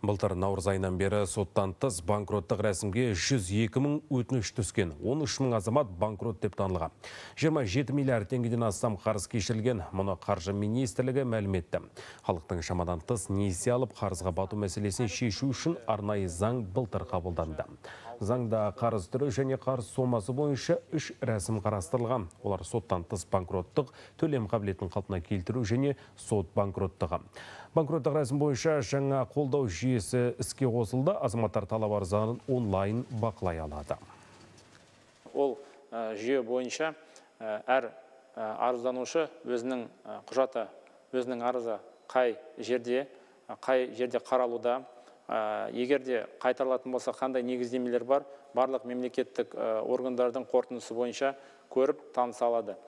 Былтыр наурыз айынан бері соттан тыс банкроттық рәсімге 102 мың өтініш түскен, 13 мың азамат банкрот деп танылған. 27 миллиард теңгеден астам қарыз кешірілген, мұны қаржы министрлігі мәліметті. Халықтың шамадан тыс несе алып қарызға бату мәселесін шешу үшін арнайы заң былтыр қабылданды заңда қарыз түрі және қарыз сомасы бойынша үш рәсім қарастырылған олар соттан тыс банкроттық төлем қабілетін қалпына келтіру және сот банкроттығы банкроттық рәсім бойынша жаңа қолдау жүйесі іске қосылды азаматтар талап онлайн бақылай алады ол жүйе бойынша әр арызданушы өзінің құжаты өзінің арызы қай жерде қай жерде қаралуда егер де қайтарылатын болса қандай негіздемелер бар барлық мемлекеттік органдардың қорытындысы бойынша көріп таныса алады